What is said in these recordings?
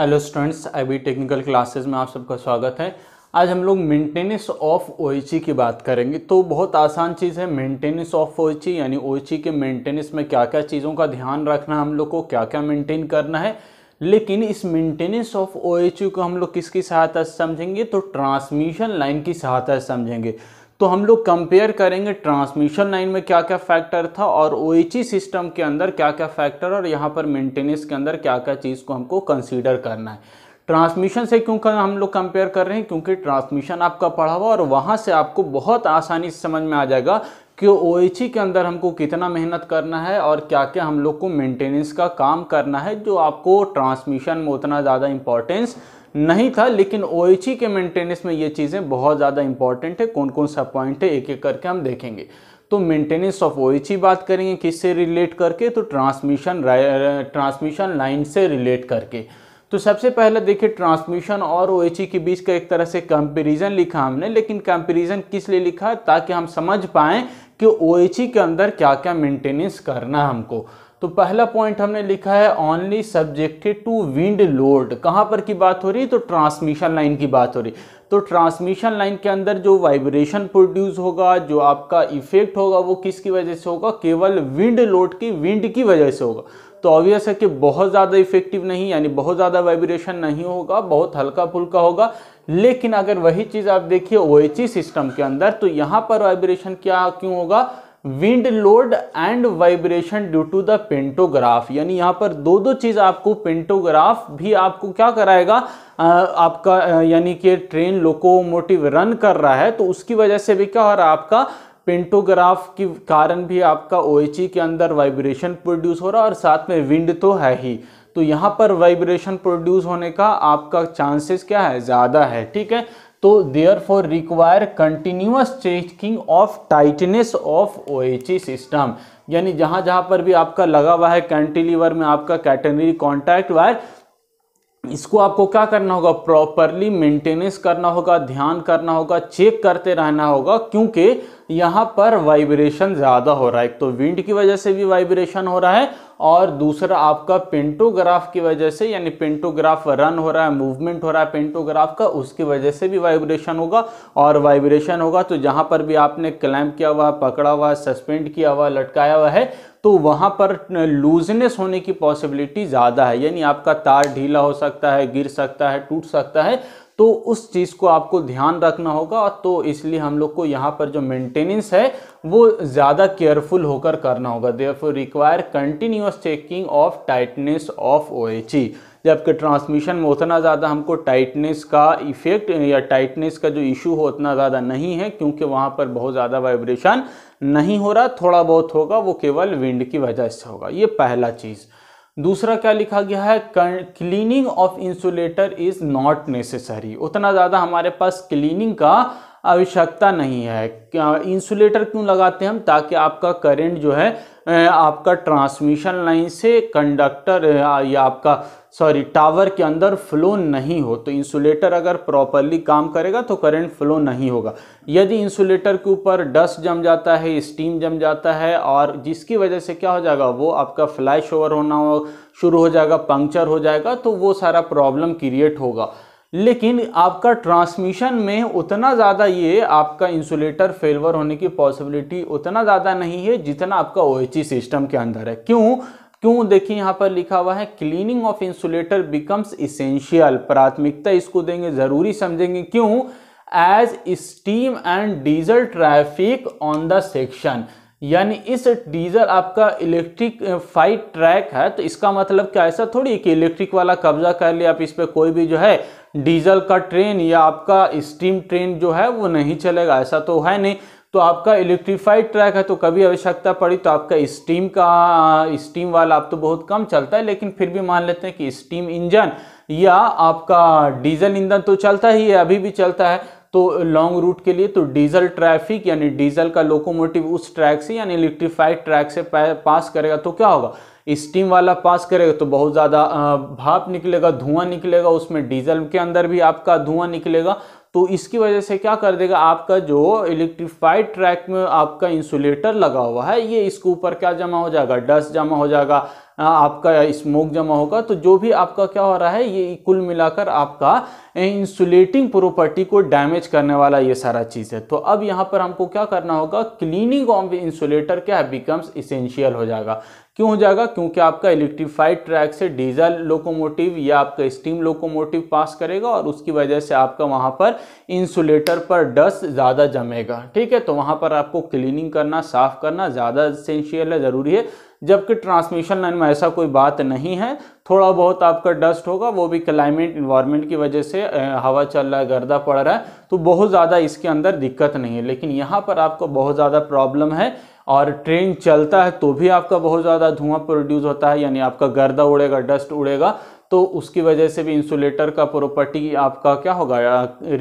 hello students I technical classes में आप सबका स्वागत है आज हम लोग मेंटेनेंस ऑफ ओएचई की बात करेंगे तो बहुत आसान चीज़ है मेंटेनेंस ऑफ ओएचई यानी ओएचई e के मेंटेनेंस में क्या क्या चीज़ों का ध्यान रखना हम लोग को क्या क्या मेंटेन करना है लेकिन इस मेंटेनेंस ऑफ ओएचई को हम लोग किसकी सहायता से समझेंगे तो ट्रांसमिशन लाइन की सहायता से समझेंगे तो हम लोग कंपेयर करेंगे ट्रांसमिशन लाइन में क्या क्या फैक्टर था और ओ सिस्टम e के अंदर क्या क्या फैक्टर और यहाँ पर मेंटेनेंस के अंदर क्या क्या चीज़ को हमको कंसीडर करना है ट्रांसमिशन से क्यों कर, हम लोग कंपेयर कर रहे हैं क्योंकि ट्रांसमिशन आपका पढ़ा हुआ और वहाँ से आपको बहुत आसानी से समझ में आ जाएगा कि ओ e के अंदर हमको कितना मेहनत करना है और क्या क्या हम लोग को मेंटेनेंस का काम करना है जो आपको ट्रांसमिशन में उतना ज़्यादा इंपॉर्टेंस नहीं था लेकिन ओ के मेंटेनेंस में ये चीज़ें बहुत ज़्यादा इंपॉर्टेंट है कौन कौन सा पॉइंट है एक एक करके हम देखेंगे तो मेंटेनेंस ऑफ ओ बात करेंगे किससे रिलेट करके तो ट्रांसमिशन ट्रांसमिशन लाइन से रिलेट करके तो सबसे पहले देखिए ट्रांसमिशन और ओ e के बीच का एक तरह से कंपेरिजन लिखा हमने लेकिन कंपेरिजन किस लिए लिखा ताकि हम समझ पाएँ कि ओ e के अंदर क्या क्या मेंटेनेंस करना हमको तो पहला पॉइंट हमने लिखा है only subjected to wind load कहाँ पर की बात हो रही है तो ट्रांसमिशन लाइन की बात हो रही तो ट्रांसमिशन लाइन के अंदर जो वाइब्रेशन प्रोड्यूस होगा जो आपका इफेक्ट होगा वो किसकी वजह से होगा केवल विंड लोड की विंड की वजह से होगा तो ऑब्वियस है कि बहुत ज़्यादा इफेक्टिव नहीं यानी बहुत ज़्यादा वाइब्रेशन नहीं होगा बहुत हल्का फुल्का होगा लेकिन अगर वही चीज़ आप देखिए ओ सिस्टम e के अंदर तो यहाँ पर वाइब्रेशन क्या क्यों होगा wind load and vibration due to the pantograph यानी यहाँ पर दो दो चीज़ आपको पेंटोग्राफ भी आपको क्या कराएगा आपका यानी कि ट्रेन लोकोमोटिव रन कर रहा है तो उसकी वजह से भी क्या हो रहा है आपका पेंटोग्राफ के कारण भी आपका ओ e के अंदर वाइब्रेशन प्रोड्यूस हो रहा है और साथ में विंड तो है ही तो यहाँ पर वाइब्रेशन प्रोड्यूस होने का आपका चांसेस क्या है ज़्यादा है ठीक है तो therefore require continuous checking of tightness of O system यानी जहां जहां पर भी आपका लगा हुआ है कैंटिलीवर में आपका कैटेनरी कॉन्टैक्ट वायर इसको आपको क्या करना होगा प्रॉपरली मेंटेनेंस करना होगा ध्यान करना होगा चेक करते रहना होगा क्योंकि यहाँ पर वाइब्रेशन ज़्यादा हो रहा है एक तो विंड की वजह से भी वाइब्रेशन हो रहा है और दूसरा आपका पेंटोग्राफ की वजह से यानी पेंटोग्राफ रन हो रहा है मूवमेंट हो रहा है पेंटोग्राफ का उसकी वजह से भी वाइब्रेशन होगा और वाइब्रेशन होगा तो जहाँ पर भी आपने क्लैम्प किया हुआ पकड़ा हुआ सस्पेंड किया हुआ लटकाया हुआ है तो वहाँ पर लूजनेस होने की पॉसिबिलिटी ज़्यादा है यानी आपका तार ढीला हो सकता है गिर सकता है टूट सकता है तो उस चीज़ को आपको ध्यान रखना होगा तो इसलिए हम लोग को यहाँ पर जो मेंटेनेंस है वो ज़्यादा केयरफुल होकर करना होगा therefore require continuous checking of tightness of O जबकि ट्रांसमिशन में उतना ज़्यादा हमको टाइटनेस का इफ़ेक्ट या टाइटनेस का जो इशू हो उतना ज़्यादा नहीं है क्योंकि वहाँ पर बहुत ज़्यादा वाइब्रेशन नहीं हो रहा थोड़ा बहुत होगा वो केवल विंड की वजह से होगा ये पहला चीज़ दूसरा क्या लिखा गया है cleaning of insulator is not necessary उतना ज़्यादा हमारे पास क्लीनिंग का आवश्यकता नहीं है इंसुलेटर क्यों लगाते हैं हम ताकि आपका करंट जो है आपका ट्रांसमिशन लाइन से कंडक्टर या आपका सॉरी टावर के अंदर फ्लो नहीं हो तो इंसुलेटर अगर प्रॉपरली काम करेगा तो करंट फ्लो नहीं होगा यदि इंसुलेटर के ऊपर डस्ट जम जाता है स्टीम जम जाता है और जिसकी वजह से क्या हो जाएगा वो आपका फ्लैश ओवर होना हो शुरू हो जाएगा पंक्चर हो जाएगा तो वो सारा प्रॉब्लम क्रिएट होगा लेकिन आपका ट्रांसमिशन में उतना ज़्यादा ये आपका इंसुलेटर फेलवर होने की पॉसिबिलिटी उतना ज़्यादा नहीं है जितना आपका ओ सिस्टम e के अंदर है क्यों क्यों देखिए यहाँ पर लिखा हुआ है cleaning of insulator becomes essential प्राथमिकता इसको देंगे ज़रूरी समझेंगे क्यों as steam and diesel traffic on the section यानी इस डीजल आपका इलेक्ट्रिक फाइट ट्रैक है तो इसका मतलब क्या ऐसा थोड़ी कि इलेक्ट्रिक वाला कब्जा कर लिया आप इस पर कोई भी जो है डीजल का ट्रेन या आपका स्टीम ट्रेन जो है वो नहीं चलेगा ऐसा तो है नहीं तो आपका इलेक्ट्रीफाइड ट्रैक है तो कभी आवश्यकता पड़ी तो आपका स्टीम का स्टीम वाला आप तो बहुत कम चलता है लेकिन फिर भी मान लेते हैं कि स्टीम इंजन या आपका डीजल इंजन तो चलता ही है अभी भी चलता है तो लॉन्ग रूट के लिए तो डीजल ट्रैफिक यानी डीजल का लोकोमोटिव उस ट्रैक से यानी इलेक्ट्रीफाइड ट्रैक से पास करेगा तो क्या होगा स्टीम वाला पास करेगा तो बहुत ज़्यादा भाप निकलेगा धुआं निकलेगा उसमें डीजल के अंदर भी आपका धुआं निकलेगा तो इसकी वजह से क्या कर देगा आपका जो इलेक्ट्रिफाइड ट्रैक में आपका इंसुलेटर लगा हुआ है ये इसके ऊपर क्या जमा हो जाएगा डस्ट जमा हो जाएगा आपका स्मोक जमा होगा तो जो भी आपका क्या हो रहा है ये कुल मिलाकर आपका इंसुलेटिंग प्रॉपर्टी को डैमेज करने वाला ये सारा चीज़ है तो अब यहाँ पर हमको क्या करना होगा क्लीनिंग ऑफ इंसुलेटर क्या है बिकम्स इसेंशियल हो जाएगा क्यों हो जाएगा क्योंकि आपका इलेक्ट्रीफाइड ट्रैक से डीजल लोकोमोटिव या आपका स्टीम लोकोमोटिव पास करेगा और उसकी वजह से आपका वहाँ पर इंसुलेटर पर डस्ट ज़्यादा जमेगा ठीक है तो वहाँ पर आपको क्लीनिंग करना साफ करना ज़्यादा इसेंशियल है ज़रूरी है जबकि ट्रांसमिशन लाइन में ऐसा कोई बात नहीं है थोड़ा बहुत आपका डस्ट होगा वो भी क्लाइमेट इन्वायरमेंट की वजह से हवा चल रहा है गर्दा पड़ रहा है तो बहुत ज़्यादा इसके अंदर दिक्कत नहीं है लेकिन यहाँ पर आपको बहुत ज़्यादा प्रॉब्लम है और ट्रेन चलता है तो भी आपका बहुत ज़्यादा धुआं प्रोड्यूस होता है यानी आपका गर्दा उड़ेगा डस्ट उड़ेगा तो उसकी वजह से भी इंसुलेटर का प्रॉपर्टी आपका क्या होगा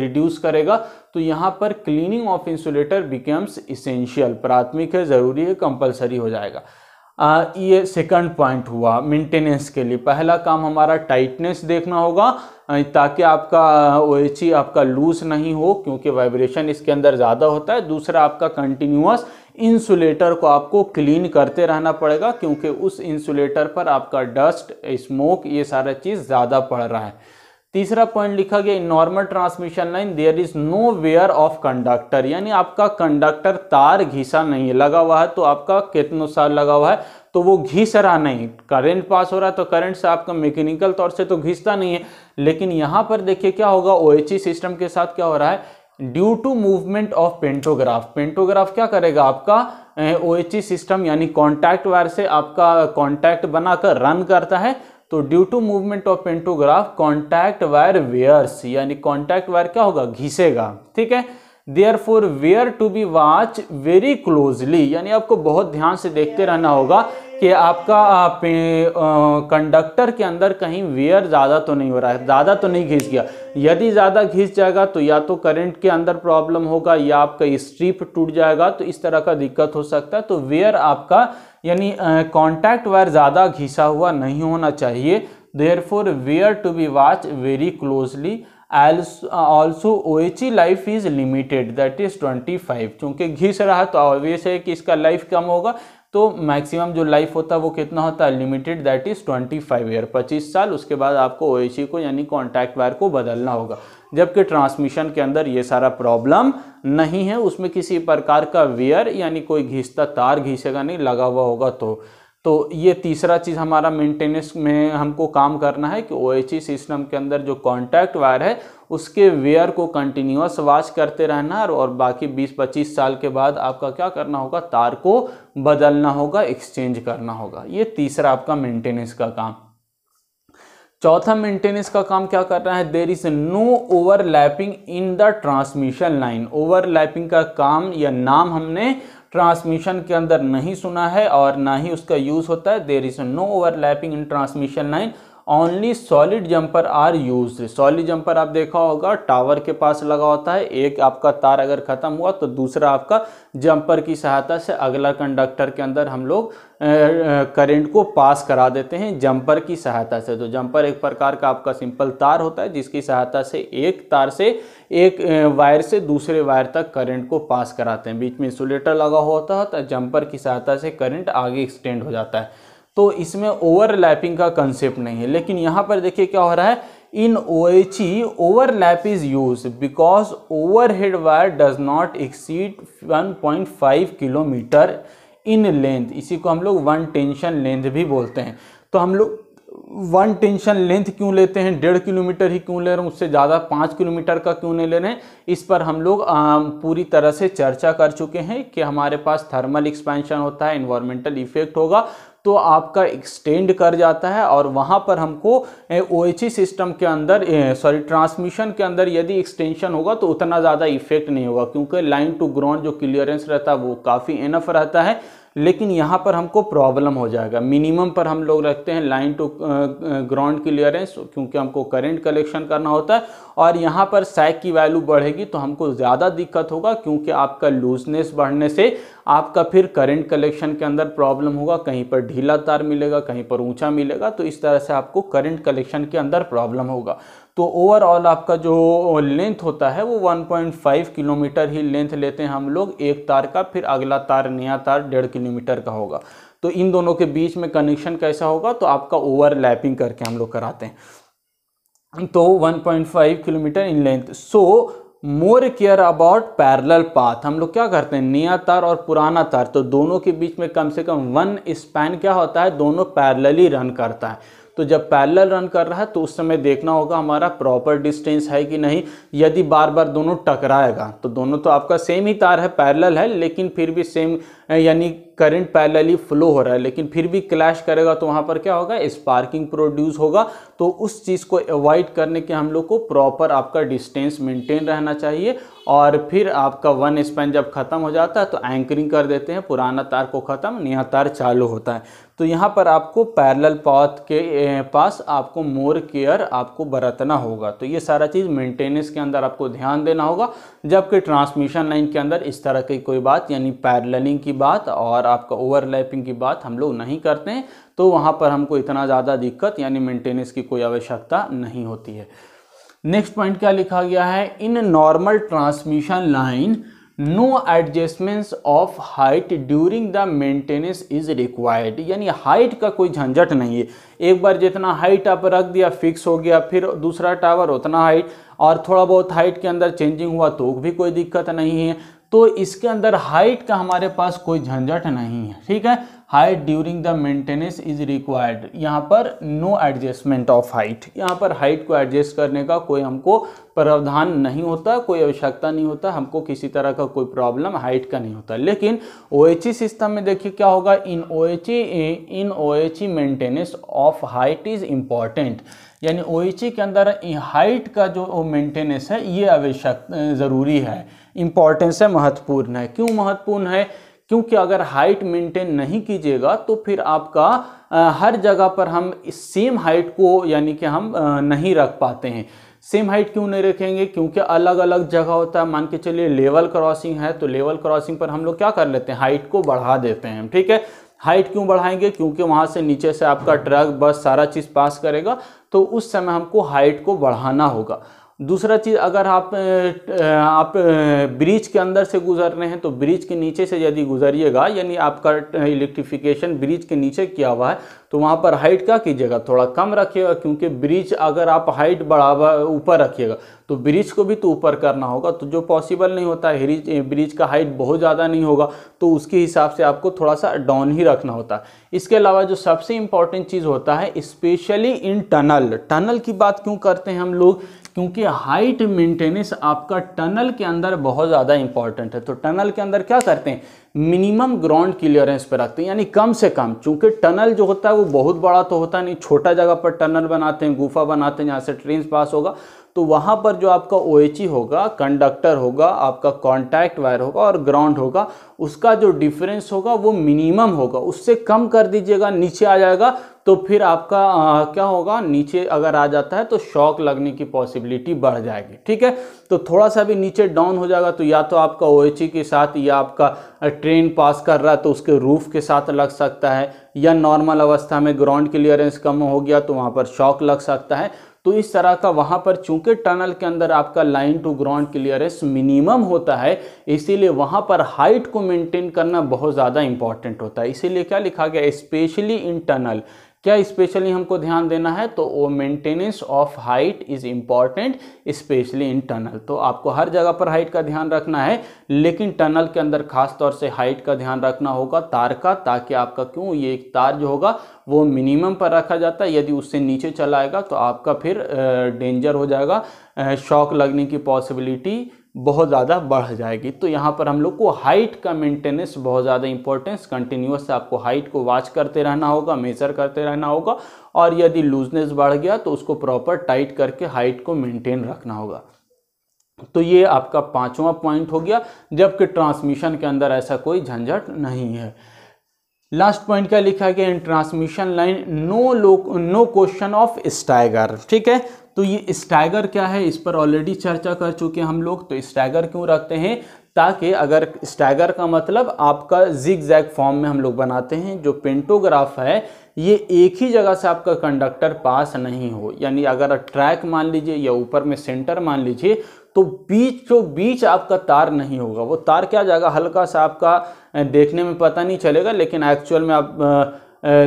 रिड्यूस करेगा तो यहाँ पर cleaning of insulator becomes essential प्राथमिक है ज़रूरी है कंपलसरी हो जाएगा आ, ये सेकंड पॉइंट हुआ मेंटेनेंस के लिए पहला काम हमारा टाइटनेस देखना होगा ताकि आपका ओ e आपका लूज नहीं हो क्योंकि वाइब्रेशन इसके अंदर ज़्यादा होता है दूसरा आपका कंटिन्यूस इंसुलेटर को आपको क्लीन करते रहना पड़ेगा क्योंकि उस इंसुलेटर पर आपका डस्ट स्मोक ये सारा चीज़ ज़्यादा पड़ रहा है तीसरा पॉइंट लिखा गया normal transmission line there is no wear of conductor यानी आपका कंडक्टर तार घिसा नहीं है लगा हुआ है तो आपका कितनों साल लगा हुआ है तो वो घिस रहा नहीं करंट पास हो रहा है तो करंट से आपका मैकेनिकल तौर से तो घिसता नहीं है लेकिन यहाँ पर देखिए क्या होगा ओ सिस्टम e के साथ क्या हो रहा है due to movement of pantograph pantograph क्या करेगा आपका ओ सिस्टम e यानी कॉन्टैक्ट वायर से आपका कॉन्टैक्ट बनाकर रन करता है तो due to movement of pantograph contact wire wears यानी कॉन्टैक्ट वायर क्या होगा घिसेगा ठीक है therefore wear to be watch very closely यानी आपको बहुत ध्यान से देखते रहना होगा कि आपका आप कंडक्टर के अंदर कहीं वेयर ज़्यादा तो नहीं हो रहा है ज़्यादा तो नहीं घिस गया यदि ज़्यादा घिस जाएगा तो या तो करंट के अंदर प्रॉब्लम होगा या आपका स्ट्रिप टूट जाएगा तो इस तरह का दिक्कत हो सकता है तो वेयर आपका यानी कॉन्टैक्ट वायर ज़्यादा घिसा हुआ नहीं होना चाहिए therefore wear to be watch very closely also O H E life is limited that is twenty five चूँकि घिस रहा है तो ऑब्वियस है कि इसका लाइफ कम होगा तो मैक्सिमम जो लाइफ होता है वो कितना होता है limited that is twenty five year पच्चीस साल उसके बाद आपको ओ को यानी कॉन्टैक्ट वायर को बदलना होगा जबकि ट्रांसमिशन के अंदर ये सारा प्रॉब्लम नहीं है उसमें किसी प्रकार का वेयर यानी कोई घिसता तार घिसेगा नहीं लगा हुआ होगा तो तो ये तीसरा चीज़ हमारा मेंटेनेंस में हमको काम करना है कि ओ सिस्टम e के अंदर जो कॉन्टैक्ट वायर है उसके वेयर को कंटिन्यूस वॉच करते रहना और बाकी 20-25 साल के बाद आपका क्या करना होगा तार को बदलना होगा एक्सचेंज करना होगा ये तीसरा आपका मेंटेनेंस का काम चौथा मेंटेनेंस का काम क्या कर रहा है there is no overlapping in the transmission line overlapping का काम या नाम हमने ट्रांसमिशन के अंदर नहीं सुना है और ना ही उसका यूज़ होता है there is no overlapping in transmission line only solid jumper are use solid jumper आप देखा होगा टावर के पास लगा होता है एक आपका तार अगर ख़त्म हुआ तो दूसरा आपका जंपर की सहायता से अगला कंडक्टर के अंदर हम लोग करंट को पास करा देते हैं जंपर की सहायता से तो जंपर एक प्रकार का आपका सिंपल तार होता है जिसकी सहायता से एक तार से एक वायर से दूसरे वायर तक करंट को पास कराते हैं बीच में इंसुलेटर लगा होता है तो जंपर की सहायता से करंट आगे एक्सटेंड हो जाता है तो इसमें ओवरलैपिंग का कंसेप्ट नहीं है लेकिन यहाँ पर देखिए क्या हो रहा है in O OHE overlap is use because overhead wire does not exceed 1.5 kilometre in length इसी को हम लोग वन टेंशन लेंथ भी बोलते हैं तो हम लोग वन टेंशन लेंथ क्यों लेते हैं डेढ़ किलोमीटर ही क्यों ले रहे हैं उससे ज़्यादा पाँच किलोमीटर का क्यों नहीं ले रहे हैं इस पर हम लोग पूरी तरह से चर्चा कर चुके हैं कि हमारे पास थर्मल एक्सपेंशन होता है इन्वायरमेंटल इफेक्ट होगा तो आपका एक्सटेंड कर जाता है और वहाँ पर हमको ओ सिस्टम e के अंदर सॉरी ट्रांसमिशन के अंदर यदि एक्सटेंशन होगा तो उतना ज़्यादा इफेक्ट नहीं होगा क्योंकि लाइन टू ग्राउंड जो क्लियरेंस रहता है वो काफ़ी इनफ रहता है लेकिन यहाँ पर हमको प्रॉब्लम हो जाएगा मिनिमम पर हम लोग रखते हैं लाइन टू ग्राउंड क्लियरेंस क्योंकि हमको करंट कलेक्शन करना होता है और यहाँ पर सैक की वैल्यू बढ़ेगी तो हमको ज़्यादा दिक्कत होगा क्योंकि आपका लूजनेस बढ़ने से आपका फिर करंट कलेक्शन के अंदर प्रॉब्लम होगा कहीं पर ढीला तार मिलेगा कहीं पर ऊंचा मिलेगा तो इस तरह से आपको करंट कलेक्शन के अंदर प्रॉब्लम होगा तो ओवरऑल आपका जो लेंथ होता है वो 1.5 किलोमीटर ही लेंथ लेते हैं हम लोग एक तार का फिर अगला तार नया तार डेढ़ किलोमीटर का होगा तो इन दोनों के बीच में कनेक्शन कैसा होगा तो आपका ओवरलैपिंग करके हम लोग कराते हैं तो 1.5 kilometre in length so more care about parallel path हम लोग क्या करते हैं नया तार और पुराना तार तो दोनों के बीच में कम से कम वन स्पैन क्या होता है दोनों पैरलली रन करता है तो जब पैरेलल रन कर रहा है तो उस समय देखना होगा हमारा प्रॉपर डिस्टेंस है कि नहीं यदि बार बार दोनों टकराएगा तो दोनों तो आपका सेम ही तार है पैरेलल है लेकिन फिर भी सेम यानी करंट पैरेलली फ्लो हो रहा है लेकिन फिर भी क्लैश करेगा तो वहाँ पर क्या होगा स्पार्किंग प्रोड्यूस होगा तो उस चीज़ को अवॉइड करने के हम लोग को प्रॉपर आपका डिस्टेंस मेंटेन रहना चाहिए और फिर आपका वन स्पैन जब ख़त्म हो जाता है तो एंकरिंग कर देते हैं पुराना तार को ख़त्म नया तार चालू होता है तो यहाँ पर आपको पैरल पाथ के पास आपको मोर केयर आपको बरतना होगा तो ये सारा चीज़ मेंटेनेंस के अंदर आपको ध्यान देना होगा जबकि ट्रांसमिशन लाइन के अंदर इस तरह की कोई बात यानी पैरलिंग की बात और आपका ओवरलैपिंग की बात हम लोग नहीं करते हैं तो वहाँ पर हमको इतना ज़्यादा दिक्कत यानी मेंटेनेंस की कोई आवश्यकता नहीं होती है नेक्स्ट पॉइंट क्या लिखा गया है in normal transmission line no adjustments of height during the maintenance is required यानी हाइट का कोई झंझट नहीं है एक बार जितना हाइट आप रख दिया फिक्स हो गया फिर दूसरा टावर उतना हाइट और थोड़ा बहुत हाइट के अंदर चेंजिंग हुआ तो भी कोई दिक्कत नहीं है तो इसके अंदर हाइट का हमारे पास कोई झंझट नहीं है ठीक है height during the maintenance is required यहाँ पर नो एडजस्टमेंट ऑफ हाइट यहाँ पर हाइट को एडजस्ट करने का कोई हमको प्रावधान नहीं होता कोई आवश्यकता नहीं होता हमको किसी तरह का कोई प्रॉब्लम हाइट का नहीं होता लेकिन ओ सिस्टम में देखिए क्या होगा in O in O maintenance of height is important यानी ओ e के अंदर हाइट का जो मेंटेनेंस है ये आवश्यक ज़रूरी है इम्पॉर्टेंस है महत्वपूर्ण है क्यों महत्वपूर्ण है क्योंकि अगर हाइट मेंटेन नहीं कीजिएगा तो फिर आपका हर जगह पर हम सेम हाइट को यानी कि हम नहीं रख पाते हैं सेम हाइट क्यों नहीं रखेंगे क्योंकि अलग अलग जगह होता है मान के चलिए लेवल क्रॉसिंग है तो लेवल क्रॉसिंग पर हम लोग क्या कर लेते हैं हाइट को बढ़ा देते हैं ठीक है हाइट क्यों बढ़ाएंगे क्योंकि वहाँ से नीचे से आपका ट्रक बस सारा चीज़ पास करेगा तो उस समय हमको हाइट को बढ़ाना होगा दूसरा चीज़ अगर आप आप ब्रिज के अंदर से गुजर रहे हैं तो ब्रिज के नीचे से यदि गुजरिएगा यानी आपका इलेक्ट्रिफिकेशन ब्रिज के नीचे किया हुआ है तो वहाँ पर हाइट क्या कीजिएगा थोड़ा कम रखिएगा क्योंकि ब्रिज अगर आप हाइट बढ़ावा ऊपर रखिएगा तो ब्रिज को भी तो ऊपर करना होगा तो जो पॉसिबल नहीं होता है ब्रिज का हाइट बहुत ज़्यादा नहीं होगा तो उसके हिसाब से आपको थोड़ा सा डाउन ही रखना होता है इसके अलावा जो सबसे इम्पॉर्टेंट चीज़ होता है स्पेशली इन टनल टनल की बात क्यों करते हैं हम लोग क्योंकि हाइट मेंटेनेंस आपका टनल के अंदर बहुत ज़्यादा इंपॉर्टेंट है तो टनल के अंदर क्या करते हैं मिनिमम ग्राउंड क्लियरेंस पर रखते हैं यानी कम से कम चूंकि टनल जो होता है वो बहुत बड़ा तो होता नहीं छोटा जगह पर टनल बनाते हैं गुफा बनाते हैं जहाँ से ट्रेन पास होगा तो वहाँ पर जो आपका ओ e होगा कंडक्टर होगा आपका कॉन्टैक्ट वायर होगा और ग्राउंड होगा उसका जो डिफरेंस होगा वो मिनिमम होगा उससे कम कर दीजिएगा नीचे आ जाएगा तो फिर आपका आ, क्या होगा नीचे अगर आ जाता है तो शॉक लगने की पॉसिबिलिटी बढ़ जाएगी ठीक है तो थोड़ा सा भी नीचे डाउन हो जाएगा तो या तो आपका ओ e के साथ या आपका ट्रेन पास कर रहा है तो उसके रूफ के साथ लग सकता है या नॉर्मल अवस्था में ग्राउंड क्लियरेंस कम हो गया तो वहाँ पर शॉक लग सकता है तो इस तरह का वहां पर चूंकि टनल के अंदर आपका line to ground clearance minimum होता है इसीलिए वहां पर हाइट को मेंटेन करना बहुत ज़्यादा इंपॉर्टेंट होता है इसीलिए क्या लिखा गया स्पेशली इन टनल क्या स्पेशली हमको ध्यान देना है तो वो maintenance of height is important specially in tunnel तो आपको हर जगह पर हाइट का ध्यान रखना है लेकिन टनल के अंदर खास तौर से हाइट का ध्यान रखना होगा तार का ताकि आपका क्यों ये एक तार जो होगा वो मिनिमम पर रखा जाता है यदि उससे नीचे चलाएगा तो आपका फिर डेंजर हो जाएगा शॉक लगने की पॉसिबिलिटी बहुत ज़्यादा बढ़ जाएगी तो यहाँ पर हम लोग को हाइट का मेंटेनेंस बहुत ज़्यादा इंपॉर्टेंस कंटिन्यूस आपको हाइट को वॉच करते रहना होगा मेजर करते रहना होगा और यदि लूजनेस बढ़ गया तो उसको प्रॉपर टाइट करके हाइट को मेंटेन रखना होगा तो ये आपका पांचवा पॉइंट हो गया जबकि ट्रांसमिशन के अंदर ऐसा कोई झंझट नहीं है लास्ट पॉइंट क्या लिखा गया in transmission line no low no question of stagger ठीक है तो ये स्टैगर क्या है इस पर ऑलरेडी चर्चा कर चुके हम लोग तो स्टैगर क्यों रखते हैं ताकि अगर स्टैगर का मतलब आपका जिग जैग फॉर्म में हम लोग बनाते हैं जो पेंटोग्राफ है ये एक ही जगह से आपका कंडक्टर पास नहीं हो यानी अगर ट्रैक मान लीजिए या ऊपर में सेंटर मान लीजिए तो बीच जो बीच आपका तार नहीं होगा वो तार क्या जाएगा हल्का सा आपका देखने में पता नहीं चलेगा लेकिन एक्चुअल में आप आ, आ,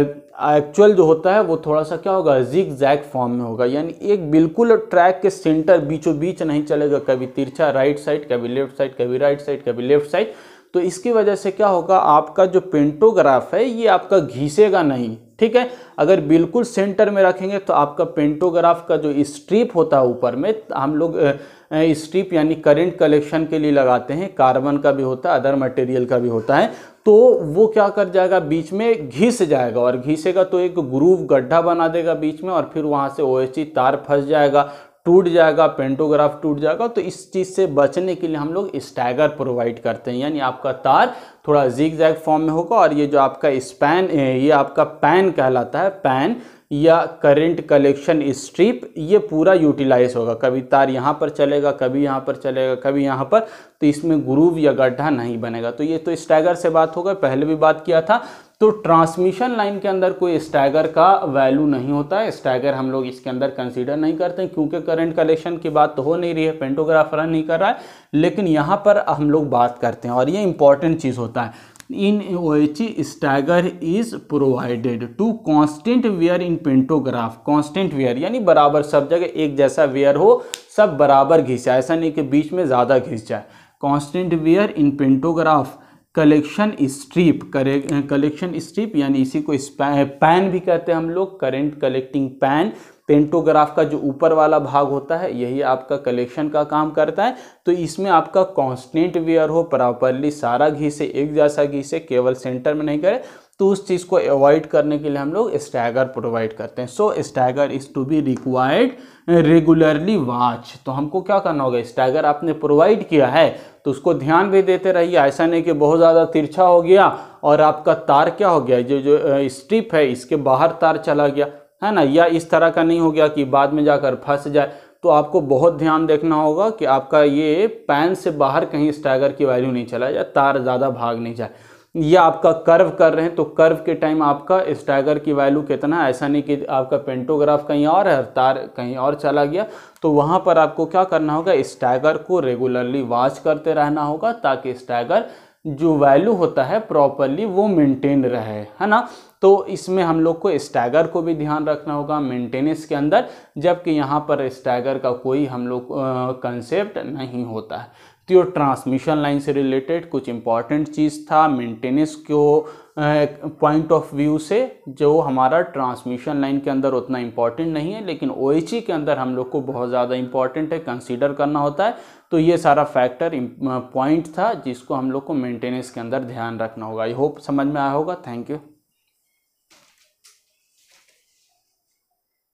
एक्चुअल जो होता है वो थोड़ा सा क्या होगा जिग जैक फॉर्म में होगा यानी एक बिल्कुल ट्रैक के सेंटर बीचों बीच नहीं चलेगा कभी तिरछा राइट साइड कभी लेफ्ट साइड कभी राइट साइड कभी लेफ्ट साइड तो इसकी वजह से क्या होगा आपका जो पेंटोग्राफ है ये आपका घिसेगा नहीं ठीक है अगर बिल्कुल सेंटर में रखेंगे तो आपका पेंटोग्राफ का जो स्ट्रिप होता है ऊपर में हम लोग स्ट्रिप यानी करंट कलेक्शन के लिए लगाते हैं कार्बन का भी होता है अदर मटेरियल का भी होता है तो वो क्या कर जाएगा बीच में घिस जाएगा और घिसेगा तो एक ग्रूव गड्ढा बना देगा बीच में और फिर वहाँ से ओ तार फंस जाएगा टूट जाएगा पेंटोग्राफ टूट जाएगा तो इस चीज़ से बचने के लिए हम लोग स्टैगर प्रोवाइड करते हैं यानी आपका तार थोड़ा जीक जैग फॉर्म में होगा और ये जो आपका स्पैन ये आपका पैन कहलाता है पैन या करेंट कलेक्शन स्ट्रिप ये पूरा यूटिलाइज होगा कभी तार यहाँ पर चलेगा कभी यहाँ पर चलेगा कभी यहाँ पर तो इसमें ग्रूव या गड्ढा नहीं बनेगा तो ये तो स्टैगर से बात होगा पहले भी बात किया था तो ट्रांसमिशन लाइन के अंदर कोई स्टैगर का वैल्यू नहीं होता है स्टैगर हम लोग इसके अंदर कंसीडर नहीं करते क्योंकि करंट कलेक्शन की बात तो हो नहीं रही है पेंटोग्राफर नहीं कर रहा है लेकिन यहाँ पर हम लोग बात करते हैं और ये इंपॉर्टेंट चीज़ होता है in which stagger is provided to constant wear in pantograph constant wear यानी बराबर सब जगह एक जैसा वेयर हो सब बराबर घिस जाए ऐसा नहीं कि बीच में ज़्यादा घिस जाए constant wear in pantograph collection strip करे कलेक्शन स्ट्रिप यानी इसी को पैन भी कहते हैं हम लोग करेंट कलेक्टिंग पैन पेंटोग्राफ का जो ऊपर वाला भाग होता है यही आपका कलेक्शन का काम करता है तो इसमें आपका कॉन्स्टेंट वेयर हो प्रॉपरली सारा घी से एक जैसा घी से केवल सेंटर में नहीं करे तो उस चीज़ को अवॉइड करने के लिए हम लोग स्टैगर प्रोवाइड करते हैं so stagger is to be required regularly watch तो हमको क्या करना होगा स्टैगर आपने प्रोवाइड किया है तो उसको ध्यान भी देते रहिए ऐसा नहीं कि बहुत ज़्यादा तिरछा हो गया और आपका तार क्या हो गया जो जो स्ट्रिप है इसके बाहर तार चला गया है ना या इस तरह का नहीं हो गया कि बाद में जाकर फंस जाए तो आपको बहुत ध्यान देखना होगा कि आपका ये पैन से बाहर कहीं स्टैगर की वैल्यू नहीं चला जाए तार ज़्यादा भाग नहीं जाए या आपका कर्व कर रहे हैं तो कर्व के टाइम आपका स्टैगर की वैल्यू कितना है ऐसा नहीं कि आपका पेंटोग्राफ कहीं और है तार कहीं और चला गया तो वहाँ पर आपको क्या करना होगा स्टैगर को रेगुलरली वॉच करते रहना होगा ताकि स्टैगर जो वैल्यू होता है प्रॉपरली वो मेंटेन रहे है ना तो इसमें हम लोग को स्टैगर को भी ध्यान रखना होगा मेंटेनेंस के अंदर जबकि यहाँ पर स्टैगर का कोई हम लोग कंसेप्ट नहीं होता है तो ट्रांसमिशन लाइन से रिलेटेड कुछ इंपॉर्टेंट चीज़ था मेंटेनेंस को पॉइंट ऑफ व्यू से जो हमारा ट्रांसमिशन लाइन के अंदर उतना इम्पॉर्टेंट नहीं है लेकिन ओ e के अंदर हम लोग को बहुत ज़्यादा इम्पॉर्टेंट है कंसीडर करना होता है तो ये सारा फैक्टर पॉइंट था जिसको हम लोग को मेंटेनेंस के अंदर ध्यान रखना होगा आई होप समझ में आया होगा थैंक यू